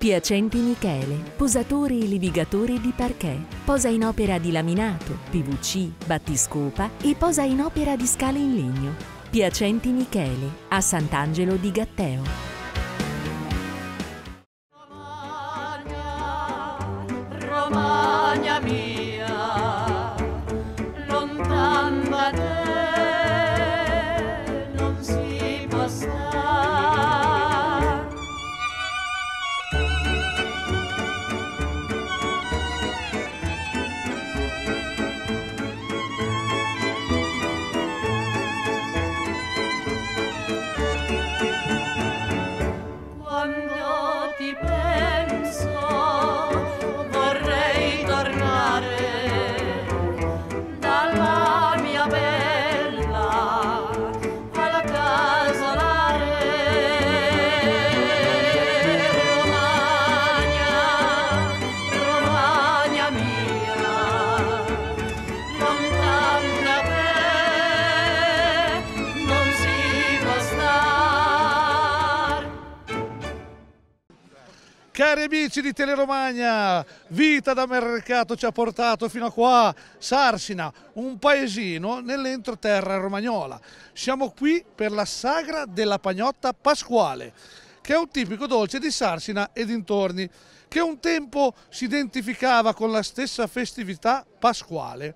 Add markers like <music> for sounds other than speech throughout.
Piacenti Michele, posatore e levigatore di parquet. Posa in opera di laminato, PVC, battiscopa e posa in opera di scale in legno. Piacenti Michele, a Sant'Angelo di Gatteo. Romagna, Romagna mia. amici di Teleromagna, vita da mercato ci ha portato fino a qua, Sarsina, un paesino nell'entroterra romagnola. Siamo qui per la sagra della pagnotta pasquale, che è un tipico dolce di Sarsina e dintorni, che un tempo si identificava con la stessa festività pasquale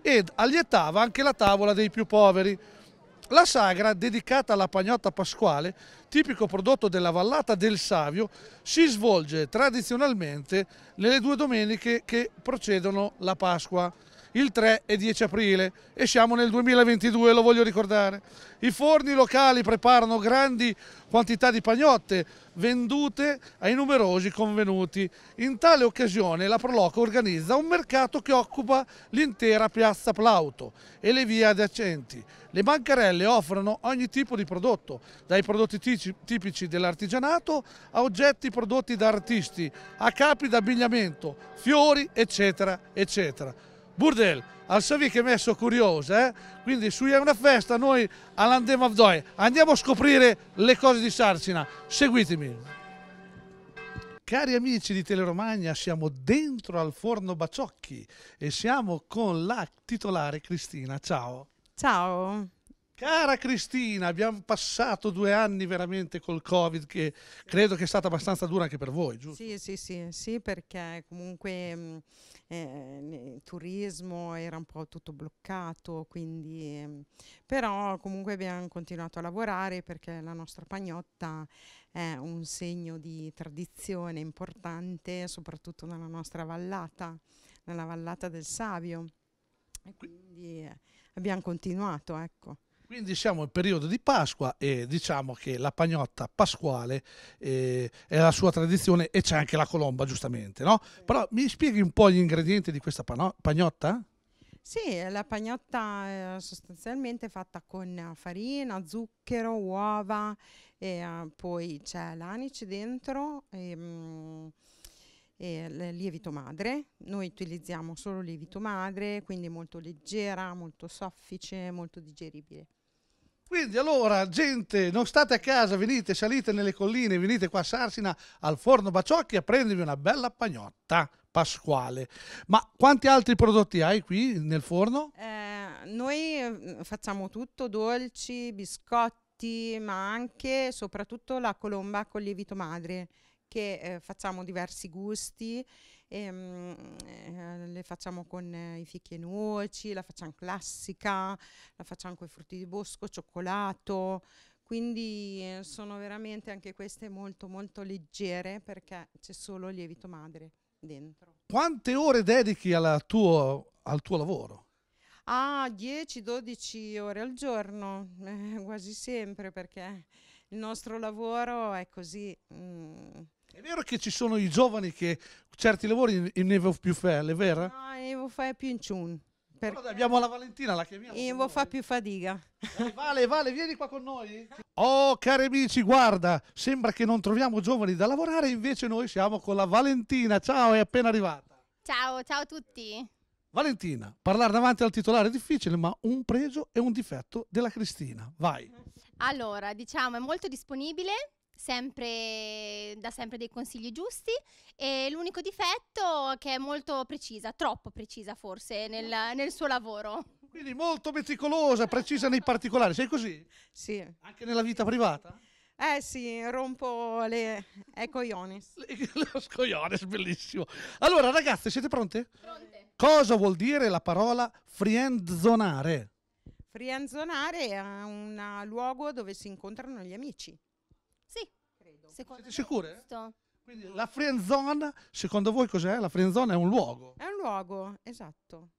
ed allietava anche la tavola dei più poveri la sagra, dedicata alla pagnotta pasquale, tipico prodotto della vallata del Savio, si svolge tradizionalmente nelle due domeniche che procedono la Pasqua il 3 e 10 aprile e siamo nel 2022, lo voglio ricordare. I forni locali preparano grandi quantità di pagnotte vendute ai numerosi convenuti. In tale occasione la Proloco organizza un mercato che occupa l'intera piazza Plauto e le vie adiacenti. Le bancarelle offrono ogni tipo di prodotto, dai prodotti tipici dell'artigianato a oggetti prodotti da artisti, a capi d'abbigliamento, fiori, eccetera, eccetera. Burdel, al Savi che messo curiosa, eh? quindi su È una festa noi all'Andem Avdoi andiamo a scoprire le cose di Sarcina, seguitemi. Cari amici di Teleromagna, siamo dentro al forno Baciocchi e siamo con la titolare Cristina, ciao. Ciao. Cara Cristina, abbiamo passato due anni veramente col Covid che credo che è stata abbastanza dura anche per voi, giusto? Sì, sì, sì, sì perché comunque mm, eh, il turismo era un po' tutto bloccato, quindi, eh, però comunque abbiamo continuato a lavorare perché la nostra pagnotta è un segno di tradizione importante, soprattutto nella nostra vallata, nella vallata del Savio. E quindi eh, abbiamo continuato, ecco. Quindi siamo in periodo di Pasqua e diciamo che la pagnotta pasquale eh, è la sua tradizione e c'è anche la colomba, giustamente, no? Sì. Però mi spieghi un po' gli ingredienti di questa pagnotta? Sì, la pagnotta è sostanzialmente fatta con farina, zucchero, uova, e, eh, poi c'è l'anice dentro. Ehm, e, mm, eh, lievito madre, noi utilizziamo solo lievito madre, quindi molto leggera, molto soffice, molto digeribile. Quindi allora, gente, non state a casa, venite, salite nelle colline, venite qua a Sarsina al forno Baciocchi a prendervi una bella pagnotta pasquale. Ma quanti altri prodotti hai qui nel forno? Eh, noi mm, facciamo tutto, dolci, biscotti, ma anche e soprattutto la colomba con lievito madre perché eh, facciamo diversi gusti, ehm, eh, le facciamo con eh, i fichi e noci, la facciamo classica, la facciamo con i frutti di bosco, cioccolato, quindi eh, sono veramente anche queste molto molto leggere perché c'è solo lievito madre dentro. Quante ore dedichi tuo, al tuo lavoro? Ah, 10-12 ore al giorno, eh, quasi sempre perché il nostro lavoro è così, mh, mm, è vero che ci sono i giovani che certi lavori in Evo più felle, è vero? No, in Evo fa più in ciun. Perché... abbiamo la Valentina, la chiamiamo. Evo fa più fatica. Dai, vale, Vale, vieni qua con noi. Oh, cari amici, guarda, sembra che non troviamo giovani da lavorare, invece noi siamo con la Valentina. Ciao, è appena arrivata. Ciao, ciao a tutti. Valentina, parlare davanti al titolare è difficile, ma un pregio e un difetto della Cristina. Vai. Allora, diciamo, è molto disponibile, sempre, dà sempre dei consigli giusti e l'unico difetto è che è molto precisa, troppo precisa forse nel, nel suo lavoro. Quindi molto meticolosa, precisa nei particolari, sei così? Sì. Anche nella vita privata? Eh sì, rompo le coiones. Lo <laughs> scoiones, bellissimo. Allora ragazze, siete pronte? Pronte. Cosa vuol dire la parola friendzonare? Friendzonare è un luogo dove si incontrano gli amici. Secondo Siete sicure? Questo? Quindi la friend zone, secondo voi cos'è? La friend zone è un luogo. È un luogo, esatto.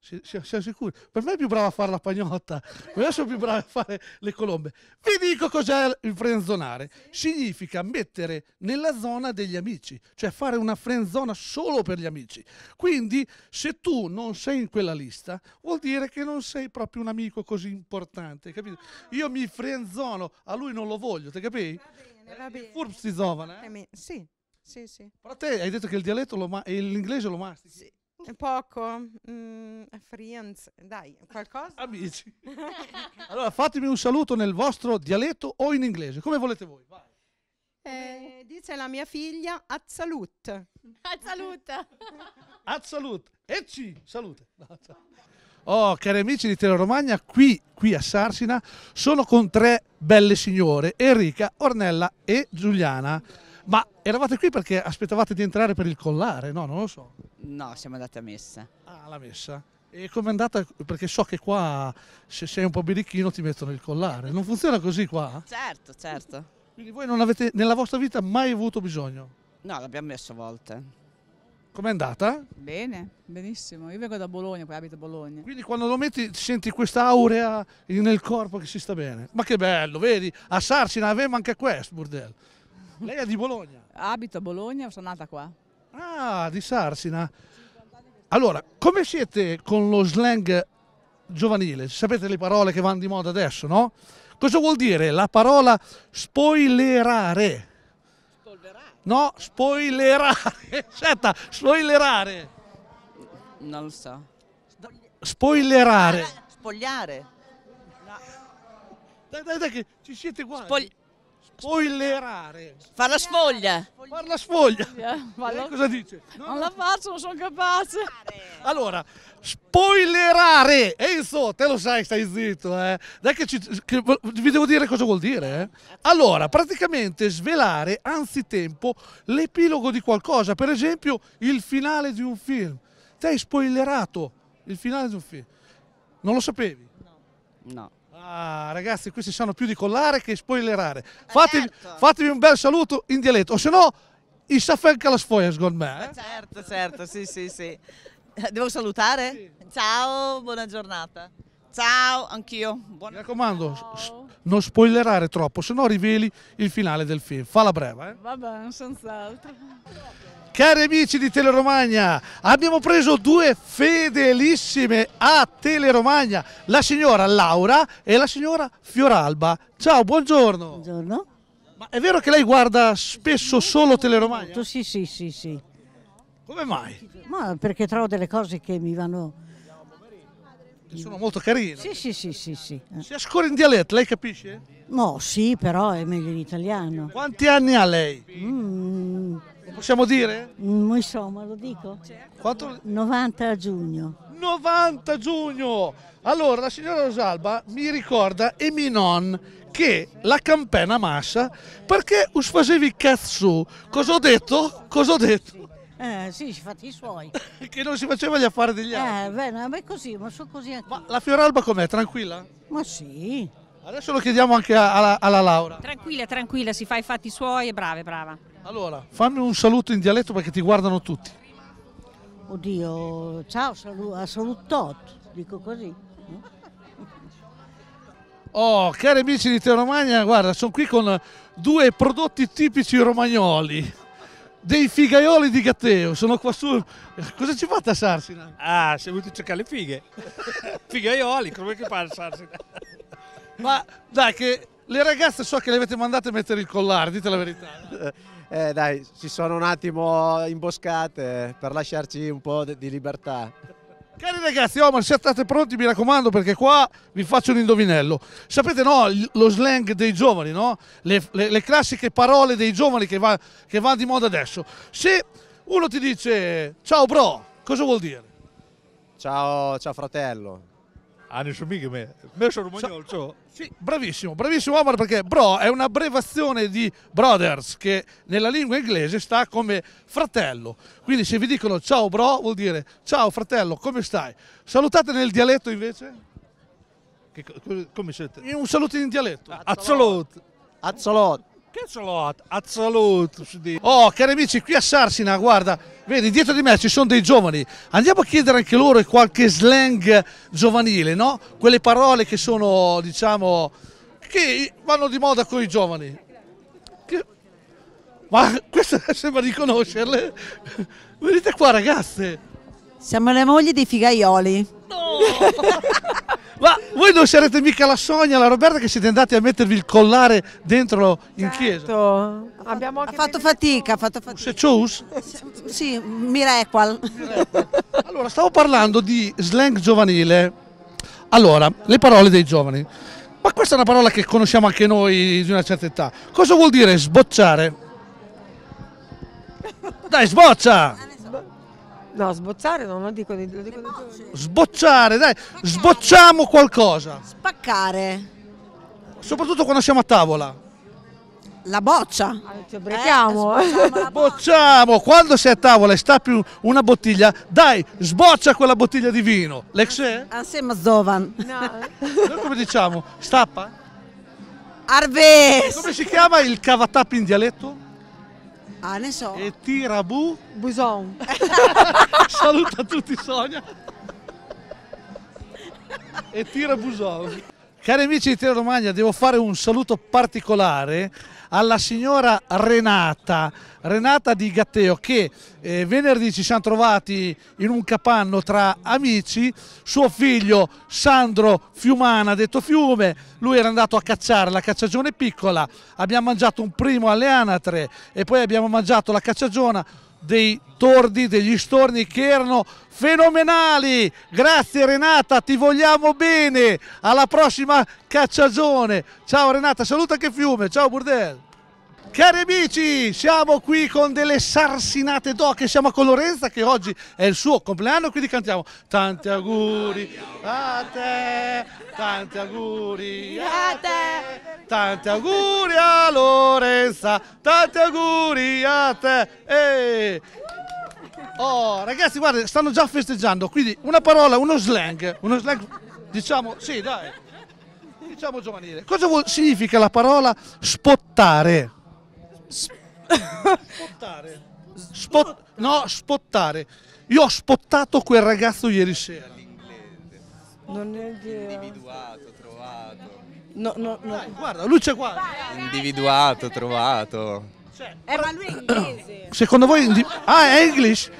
Si, si, siamo sicuri? Per me è più bravo a fare la pagnotta, per me sono più bravo a fare le colombe. Vi dico cos'è il frenzonare. Significa mettere nella zona degli amici, cioè fare una frenzona solo per gli amici. Quindi se tu non sei in quella lista, vuol dire che non sei proprio un amico così importante, capito? Io mi frenzono, a lui non lo voglio, ti capi? Va bene, va bene. Eh? eh sì, sì, sì. Però te hai detto che il dialetto e l'inglese lo mastichi. Sì. Poco? Mm, friends, dai, qualcosa? Amici. <laughs> allora fatemi un saluto nel vostro dialetto o in inglese, come volete voi. Eh, dice la mia figlia, a salut. A salut. a <laughs> salut. Ecci, salute. Oh, cari amici di Teleromagna, qui, qui a Sarsina sono con tre belle signore, Enrica, Ornella e Giuliana ma eravate qui perché aspettavate di entrare per il collare, no? Non lo so. No, siamo andati a messa. Ah, la messa. E com'è andata? Perché so che qua se sei un po' birichino ti mettono il collare. Non funziona così qua? Certo, certo. Quindi voi non avete nella vostra vita mai avuto bisogno? No, l'abbiamo messo a volte. Com'è andata? Bene, benissimo. Io vengo da Bologna, poi abito a Bologna. Quindi quando lo metti senti questa aurea nel corpo che si sta bene. Ma che bello, vedi? A Sarcina avevamo anche questo, burdello. Lei è di Bologna? Abito a Bologna, sono nata qua. Ah, di Sarsina. Allora, come siete con lo slang giovanile? Sapete le parole che vanno di moda adesso, no? Cosa vuol dire la parola spoilerare? Spoilerare? No, spoilerare. <laughs> Aspetta, spoilerare. Non lo so. Spoilerare. Spogliare. No. Dai, dai, dai, che ci siete qua. Spogli Spoilerare. Far la sfoglia. Far la sfoglia. Eh, Lei cosa dice? No, non la faccio, non sono capace. Allora, spoilerare. Enzo, te lo sai, stai zitto. Eh. Dai che, ci, che vi devo dire cosa vuol dire. Eh. Allora, praticamente svelare anzitempo l'epilogo di qualcosa. Per esempio, il finale di un film. Te hai spoilerato il finale di un film. Non lo sapevi? No. No. Ah, ragazzi, questi si sanno più di collare che spoilerare. fatemi, certo. fatevi un bel saluto in dialetto, o se no, i safenca la sfoia, secondo me. Eh? Certo, certo, sì, sì, sì. Eh, devo salutare? Sì. Ciao, buona giornata. Ciao, anch'io. Buona... Mi raccomando, non spoilerare troppo, se no riveli il finale del film. Falla breve. Eh? Va bene, senz'altro. Cari amici di Teleromagna, abbiamo preso due fedelissime a Teleromagna, la signora Laura e la signora Fioralba. Ciao, buongiorno. Buongiorno. Ma è vero che lei guarda spesso solo Teleromagna? Sì, sì, sì, sì. Come mai? Ma perché trovo delle cose che mi vanno sono molto carine. Sì, sì, sì, sì, sì. Eh. Si ascolta in dialetto, lei capisce? No, sì, però è meglio in italiano. Quanti anni ha lei? Mm. Lo possiamo dire? Mm, insomma, lo dico. Quanto? 90 giugno. 90 giugno! Allora, la signora Rosalba mi ricorda e mi non che la campena massa perché us facevi cazzo. Cosa ho detto? Cosa ho detto? Eh, sì, si fatti i suoi. <laughs> che non si faceva gli affari degli eh, altri. Eh, bene, ma è così, ma sono così anche. Ma la Fioralba com'è? Tranquilla? Ma sì. Adesso lo chiediamo anche alla, alla, Laura. Tranquilla, tranquilla, si fa i fatti suoi e brava, brava. Allora, fammi un saluto in dialetto perché ti guardano tutti. Oddio, ciao, salu- salutot, dico così. Oh, cari amici di Teoromagna, guarda, sono qui con due prodotti tipici romagnoli dei figaioli di Gatteo, sono qua su. Cosa ci fate a Sarsina? Ah, siamo venuti a cercare le fighe. <laughs> figaioli, come che fa a Sarsina? Ma dai, che le ragazze so che le avete mandate a mettere il collare, dite la verità. <laughs> Eh dai, si sono un attimo imboscate per lasciarci un po' di libertà. Cari ragazzi, oh, ma state pronti, mi raccomando, perché qua vi faccio un indovinello. Sapete, no, lo slang dei giovani, no? Le, le, le classiche parole dei giovani che va, che va di moda adesso. Se uno ti dice ciao bro, cosa vuol dire? Ciao, ciao fratello, Ah, ne sono Anis Migme, messo romagnolcio. Sì, bravissimo, bravissimo Omar perché bro è un'abbreviazione di brothers che nella lingua inglese sta come fratello. Quindi se vi dicono ciao bro vuol dire ciao fratello, come stai? Salutate nel dialetto invece? Che, come siete? Un saluto in dialetto. Azzolot. Azzolot. Che ce Cazzolat, azzalut. Oh, cari amici, qui a Sarsina, guarda, vedi, dietro di me ci sono dei giovani. Andiamo a chiedere anche loro qualche slang giovanile, no? Quelle parole che sono, diciamo, che vanno di moda con i giovani. Che... Ma questo <laughs> sembra di conoscerle. Venite qua, ragazze. Siamo le mogli dei figaioli. <laughs> Ma voi non sarete mica la Sonia, la Roberta che siete andati a mettervi il collare dentro in certo. chiesa. Certo. Abbiamo ha fatto fatica, ha fatto fatica. Se cious? Sì, mirequal. Allora, stavo parlando di slang giovanile. Allora, le parole dei giovani. Ma questa è una parola che conosciamo anche noi di una certa età. Cosa vuol dire sbocciare? Dai, sboccia! No, sbozzare no, non dico, lo dico di giovane. Sbocciare, dai, sbocciamo qualcosa. Spaccare. Soprattutto quando siamo a tavola. La boccia. Ah, ci ubriachiamo. Eh, Bocciamo, quando sei a tavola e stappi una bottiglia, dai, sboccia quella bottiglia di vino. L'ex Assieme a Zovan. Noi come diciamo? Stappa? Arves. Come si chiama il cavatap in dialetto? Ah, ne so. E tira bu. Buson. <laughs> Saluta tutti Sonia. e tira Buson. Cari amici di Tele Romagna, devo fare un saluto particolare alla signora Renata, Renata di Gatteo, che eh, venerdì ci siamo trovati in un capanno tra amici, suo figlio Sandro Fiumana, detto Fiume, lui era andato a cacciare la cacciagione piccola, abbiamo mangiato un primo alle anatre e poi abbiamo mangiato la cacciagione dei tordi, degli storni che erano fenomenali. Grazie Renata, ti vogliamo bene. Alla prossima cacciagione. Ciao Renata, saluta che fiume. Ciao Burdel. Cari amici, siamo qui con delle sarsinate doc siamo con Lorenza che oggi è il suo compleanno, quindi cantiamo tanti auguri a te, tanti auguri a te, tanti auguri a Lorenza, tanti auguri a te. E... Eh. Oh, ragazzi, guarda, stanno già festeggiando, quindi una parola, uno slang, uno slang, diciamo, sì, dai, diciamo giovanile. Cosa significa la parola spottare? Spottare. Spot... No, spottare. Io ho spottato quel ragazzo ieri sera. Non è idea. Individuato, trovato. No, no, no. Dai, guarda, lui c'è qua. Individuato, trovato. Cioè, eh, ma lui è inglese. Secondo voi... Ah, è English?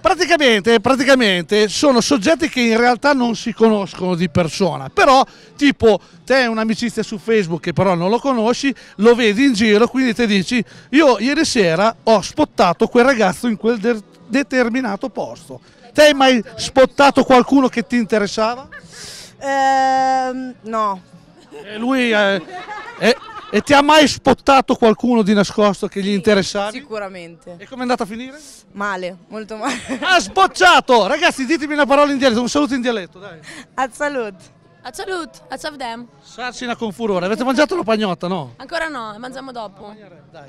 Praticamente, praticamente, sono soggetti che in realtà non si conoscono di persona, però tipo te hai un'amicizia su Facebook che però non lo conosci, lo vedi in giro, quindi ti dici io ieri sera ho spottato quel ragazzo in quel de determinato posto. Te hai mai spottato qualcuno che ti interessava? Ehm, no. E eh, lui... Eh, eh, e ti ha mai spottato qualcuno di nascosto che gli interessava? Sicuramente. E come è andata a finire? Male, molto male. Ha sbocciato! Ragazzi, ditemi una parola in dialetto, un saluto in dialetto, dai. A salut. A salut, a savdem. Sarcina con furore. Avete mangiato la pagnotta, no? Ancora no, mangiamo dopo. Maniera, dai.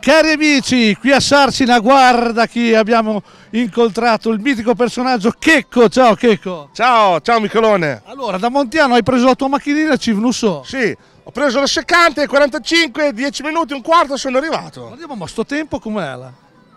Cari amici, qui a Sarcina, guarda chi abbiamo incontrato, il mitico personaggio Checco. Ciao Checco. Ciao, ciao Michelone. Allora, da Montiano hai preso la tua macchinina e ci venuso. Sì, ho preso la seccante, 45, 10 minuti, un quarto sono arrivato. Ma diamo, ma sto tempo com'è?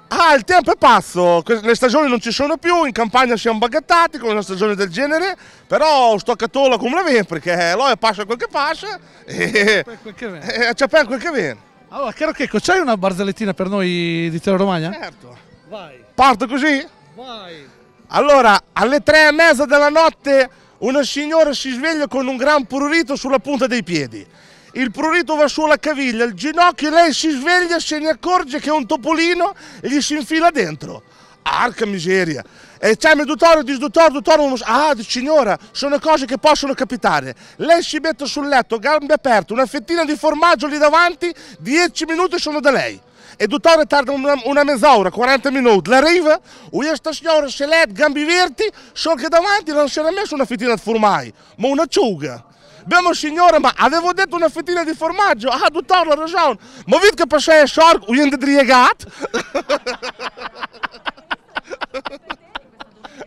Ah, il tempo è pazzo, le stagioni non ci sono più, in campagna siamo bagattati con una stagione del genere, però sto a cattola come la ven perché l'oia passa quel che passa e, a c'è appena quel che viene. Allora, caro Checco, c'hai una barzellettina per noi di Tero Romagna? Certo. Vai. Parto così? Vai. Allora, alle tre e mezza della notte una signora si sveglia con un gran prurito sulla punta dei piedi. Il prurito va sulla caviglia, il ginocchio, lei si sveglia, se ne accorge che un topolino gli si infila dentro. Arca miseria! E c'è il dottore, dice dottore, dottore, ah signora, sono cose che possono capitare. Lei si mette sul letto, gambe aperte, una fettina di formaggio lì davanti, dieci minuti sono da lei e dottore tarda una, una mezz'ora, 40 minuti, l'arriva, u questa signora se scelet, gambi verdi, che davanti, non ce l'ha messo una fettina di formaggio, ma una un'acciuga. Abbiamo signore, ma avevo detto una fettina di formaggio, ah, dottore, ha ragione, ma vedo che passaia sciorco, u niente di riegato. <laughs>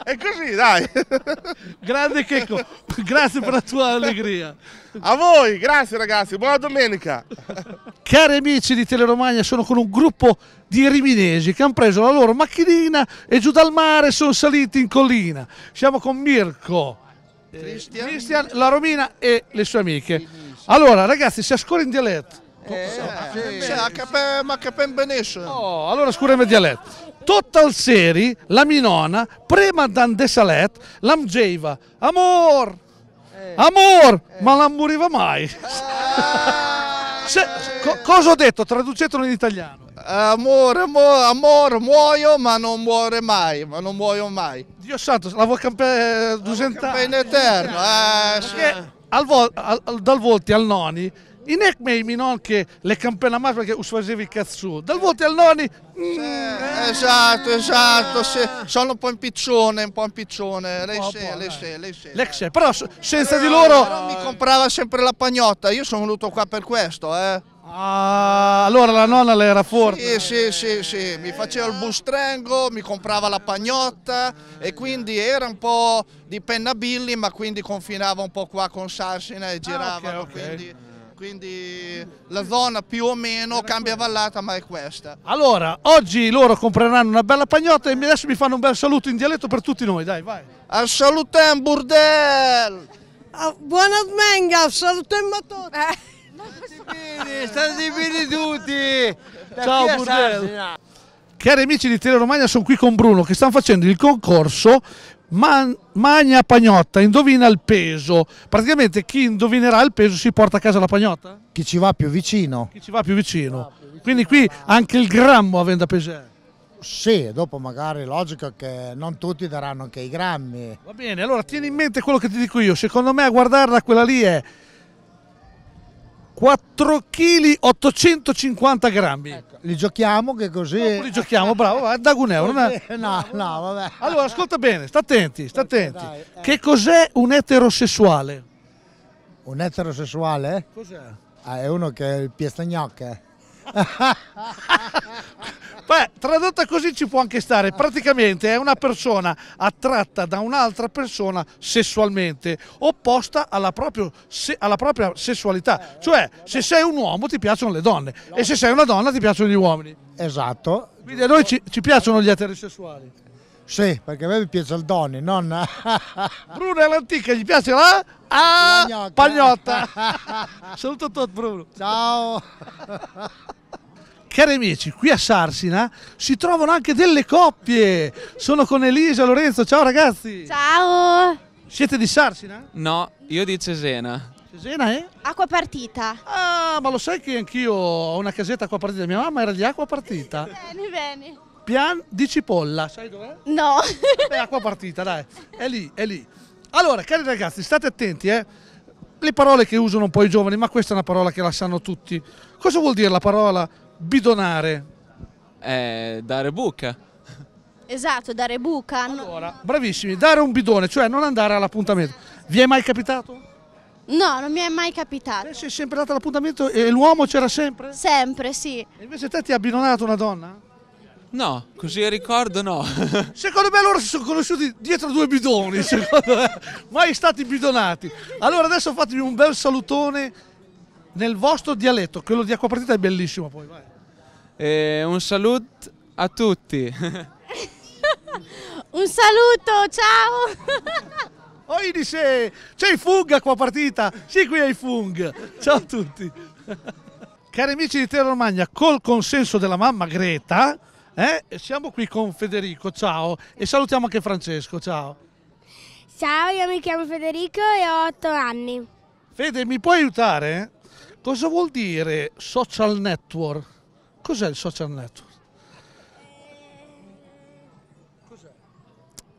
È così, dai. <laughs> Grande Checco, grazie per la tua allegria. A voi, grazie ragazzi, buona domenica. Cari amici di Teleromagna, sono con un gruppo di riminesi che hanno preso la loro macchinina e giù dal mare sono saliti in collina. Siamo con Mirko, eh, Cristian, Cristian la Romina e le sue amiche. Allora, ragazzi, si ascolta in dialetto. Eh, sì, ma che benissimo. Oh, allora scura in dialetto. Total Seri, la Minona, prima Prema Dandesalet, Lamgeiva, Amor, eh, Amor, eh. ma non moriva mai. Ah, Se, co cosa ho detto? Traducetelo in italiano. Amore, amore, amor, muoio ma non muore mai, ma non muoio mai. Dio santo, la vuoi campe... Eh, la vuoi in eterno. Eh, sì. al vol al, dal Volti al Noni i in non minonche le campane a marzo perché usfacevi il cazzo. Dal volte al noni. Mm. Eh, esatto, esatto. Sì. Sono un po' in piccione, un po' in piccione. Lei oh, lei se, lei se. Lei se. Però senza però, di eh, loro. Però mi comprava sempre la pagnotta. Io sono venuto qua per questo, eh. Ah, allora la nonna le era forte. Sì, sì, sì, sì, mi faceva il bustrengo, mi comprava la pagnotta e quindi era un po' di penna pennabilli, ma quindi confinava un po' qua con Sassina e girava. Ah, okay, okay. Quindi quindi la zona più o meno cambia vallata ma è questa. Allora, oggi loro compreranno una bella pagnotta e adesso mi fanno un bel saluto in dialetto per tutti noi, dai, vai. Al salutem burdel! Ah, buona domenica, salutem a tutti! Eh. State bene tutti! Ciao Burdel! Cari amici di Tele Romagna, sono qui con Bruno che stanno facendo il concorso Man Magna Pagnotta, indovina il peso. Praticamente chi indovinerà il peso si porta a casa la pagnotta? Chi ci va più vicino. Chi ci va più vicino. Va più vicino Quindi qui anche il grammo avendo a pesare. Sì, dopo magari è logico che non tutti daranno anche i grammi. Va bene, allora tieni in mente quello che ti dico io. Secondo me a guardarla quella lì è 4 kg 850 grammi. Ecco, li giochiamo che così... No, li giochiamo, bravo, va, da un euro. <laughs> No, no, vabbè. Allora, ascolta bene, sta attenti, sta attenti. Dai, eh. Che cos'è un eterosessuale? Un eterosessuale? Cos'è? Ah, è uno che è il piestagnocche. <laughs> Beh, tradotta così ci può anche stare, praticamente è una persona attratta da un'altra persona sessualmente, opposta alla, proprio, se, alla, propria sessualità, cioè se sei un uomo ti piacciono le donne e se sei una donna ti piacciono gli uomini. Esatto. Quindi a noi ci, ci piacciono gli eterosessuali. Sì, perché a me piace il Doni, non... <laughs> Bruno è l'antica, gli piace la... Ah, la pagnotta! <laughs> Saluto a tutti Bruno! Ciao! <laughs> cari amici, qui a Sarsina si trovano anche delle coppie. Sono con Elisa e Lorenzo. Ciao ragazzi. Ciao. Siete di Sarsina? No, io di Cesena. Cesena è? Eh? Acqua partita. Ah, ma lo sai che anch'io ho una casetta acqua partita. Mia mamma era di acqua partita. bene, bene. Pian di cipolla, sai dov'è? No. Beh, acqua partita, dai. È lì, è lì. Allora, cari ragazzi, state attenti, eh le parole che usano un po' i giovani, ma questa è una parola che la sanno tutti. Cosa vuol dire la parola bidonare? Eh, dare buca. Esatto, dare buca. Allora, bravissimi, dare un bidone, cioè non andare all'appuntamento. Vi è mai capitato? No, non mi è mai capitato. Lei si è sempre data l'appuntamento e l'uomo c'era sempre? Sempre, sì. E invece te ti ha bidonato una donna? No, così ricordo no. <laughs> Secondo me loro si sono conosciuti dietro due bidoni, secondo me. Mai stati bidonati. Allora adesso fatemi un bel salutone nel vostro dialetto, quello di acqua partita è bellissimo poi. Eh, un saluto a tutti. <laughs> un saluto, ciao. <laughs> Oi dice, c'è il Fung partita, sì qui è i Fung. Ciao a tutti. <laughs> Cari amici di Terra Romagna, col consenso della mamma Greta, eh, siamo qui con Federico, ciao, e salutiamo anche Francesco, ciao. Ciao, io mi chiamo Federico e ho otto anni. Fede, mi puoi aiutare? Cosa vuol dire social network? Cos'è il social network?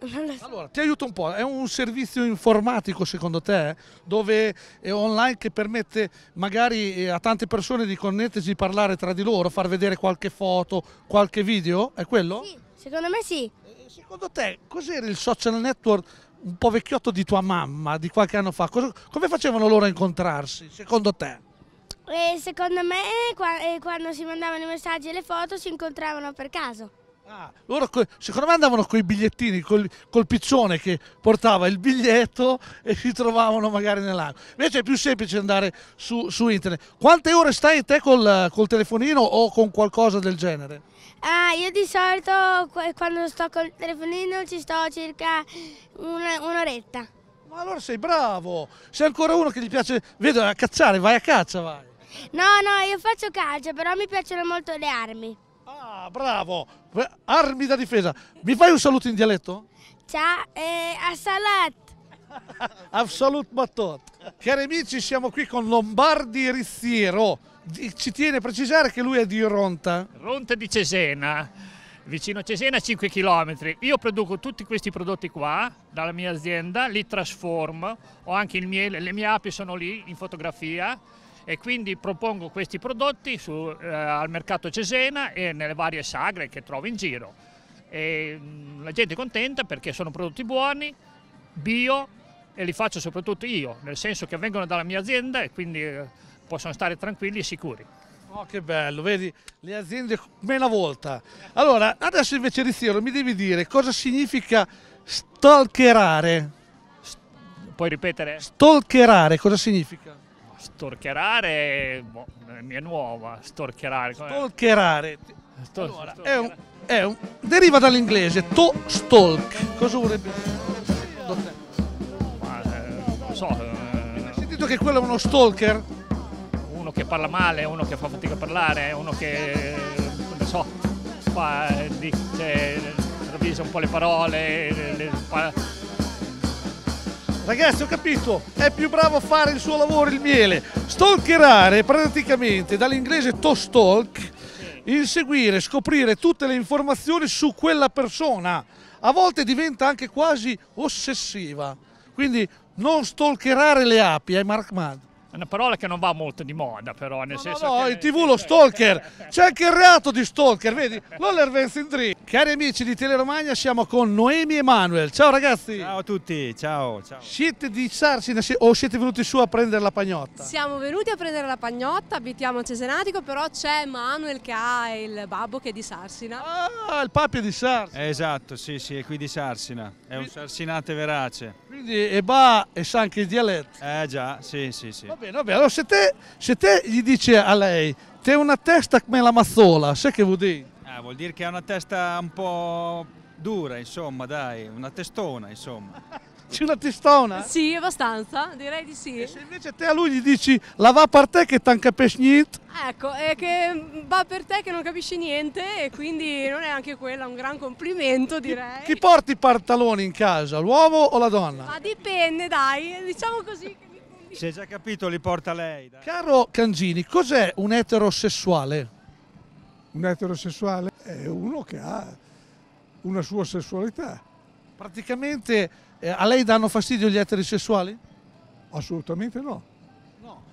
Eh, allora, ti aiuto un po', è un servizio informatico secondo te, dove è online che permette magari eh, a tante persone di connettersi, di parlare tra di loro, far vedere qualche foto, qualche video, è quello? Sì, secondo me sì. Eh, secondo te cos'era il social network un po' vecchiotto di tua mamma di qualche anno fa? come facevano loro a incontrarsi, secondo te? E secondo me quando si mandavano i messaggi e le foto si incontravano per caso. Ah, loro secondo me andavano con i bigliettini, col, col, piccione che portava il biglietto e si trovavano magari nell'acqua. Invece è più semplice andare su, su internet. Quante ore stai te col, col, telefonino o con qualcosa del genere? Ah, io di solito quando sto col telefonino ci sto circa un'oretta. Un Ma allora sei bravo, sei ancora uno che gli piace, vedo, a cacciare, vai a caccia, vai. No, no, io faccio calcio, però mi piacciono molto le armi. Ah, bravo! Armi da difesa. Mi fai un saluto in dialetto? Ciao, eh, assalat. Absolut <laughs> mattot. Cari amici, siamo qui con Lombardi Rizziero. Ci tiene a precisare che lui è di Ronta. Ronta di Cesena vicino a Cesena 5 km. Io produco tutti questi prodotti qua dalla mia azienda, li trasformo, ho anche il miele, le mie api sono lì in fotografia e quindi propongo questi prodotti su, eh, al mercato Cesena e nelle varie sagre che trovo in giro. E, mh, mm, la gente è contenta perché sono prodotti buoni, bio e li faccio soprattutto io, nel senso che vengono dalla mia azienda e quindi eh, possono stare tranquilli e sicuri. Oh, che bello, vedi le aziende come una volta. Allora, adesso invece Rizzero mi devi dire cosa significa stalkerare. St puoi ripetere? Stalkerare, cosa significa? Storcherare boh, eh, mi è nuova, storcherare. Stalkerare. Stor- allora, È un, è un, deriva dall'inglese to stalk. Cosa vorrebbe dire? Ma, eh, non so. Eh, Hai sentito che quello è uno stalker? Uno che parla male, uno che fa fatica a parlare, uno che non so, fa, eh, dice, cioè, ravvisa un po' le parole, le, le, Ragazzi ho capito, è più bravo a fare il suo lavoro il miele. Stalkerare praticamente dall'inglese to stalk, inseguire, scoprire tutte le informazioni su quella persona. A volte diventa anche quasi ossessiva. Quindi non stalkerare le api, eh Mark Mad. È una parola che non va molto di moda, però, nel no, senso. No, che... in tv lo stalker! C'è anche il reato di stalker, vedi? L'Olervens in 3. Cari amici di Teleromagna, siamo con Noemi e Manuel. Ciao ragazzi! Ciao a tutti, ciao, ciao. Siete di Sarsina o siete venuti su a prendere la pagnotta? Siamo venuti a prendere la pagnotta, abitiamo a Cesenatico, però c'è Manuel che ha il babbo che è di Sarsina. Ah, il papio di Sarsina! Eh, esatto, sì, sì, è qui di Sarsina. È un sarsinate verace. Quindi e ba e sa anche il dialetto. Eh già, sì, sì, sì. Ma bene, va bene. Allora, se te, se te gli dici a lei, te una testa come la mazzola, sai che vuol dire? Eh, vuol dire che ha una testa un po' dura, insomma, dai, una testona, insomma. <laughs> C'è una testona? Sì, abbastanza, direi di sì. E se invece te a lui gli dici la va per te che non capisci niente? Ecco, è che va per te che non capisci niente e quindi non è anche quella un gran complimento direi. Chi, chi porti i pantaloni in casa, l'uomo o la donna? Ma dipende dai, diciamo così. Si è già capito, li porta lei. Dai. Caro Cangini, cos'è un eterosessuale? Un eterosessuale è uno che ha una sua sessualità. Praticamente eh, a lei danno fastidio gli eterosessuali? Assolutamente no. no.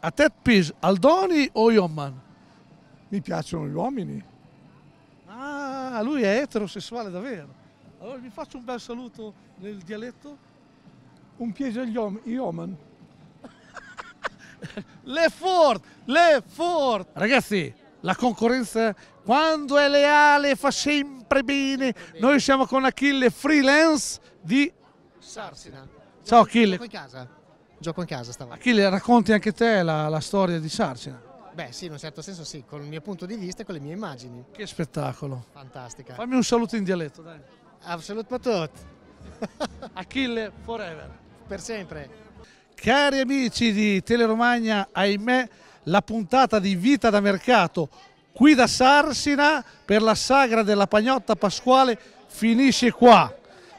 A te pis Aldoni o Iomman? Mi piacciono gli uomini. Ah, lui è eterosessuale davvero. Allora vi faccio un bel saluto nel dialetto. Un piede agli uomini, <laughs> Le Ford, le Ford. Ragazzi, la concorrenza quando è leale fa sempre bene. Noi siamo con Achille Freelance di Sarsina. Ciao Achille. Gioco in casa, Gioco in casa stavolta. Achille, racconti anche te la, la storia di Sarsina. Beh sì, in un certo senso sì, con il mio punto di vista e con le mie immagini. Che spettacolo. Fantastica. Fammi un saluto in dialetto, dai. Absolut matot. Achille forever. Per sempre. Cari amici di Teleromagna, ahimè, la puntata di Vita da Mercato qui da Sarsina per la sagra della Pagnotta Pasquale finisce qua.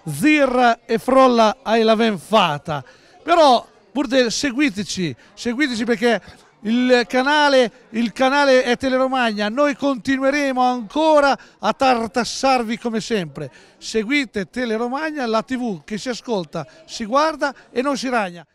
Zir e Frolla ai l'aven fata. Però pur seguiteci, seguiteci perché il canale, il canale è Teleromagna, noi continueremo ancora a tartassarvi come sempre. Seguite Teleromagna, la tv che si ascolta, si guarda e non si ragna.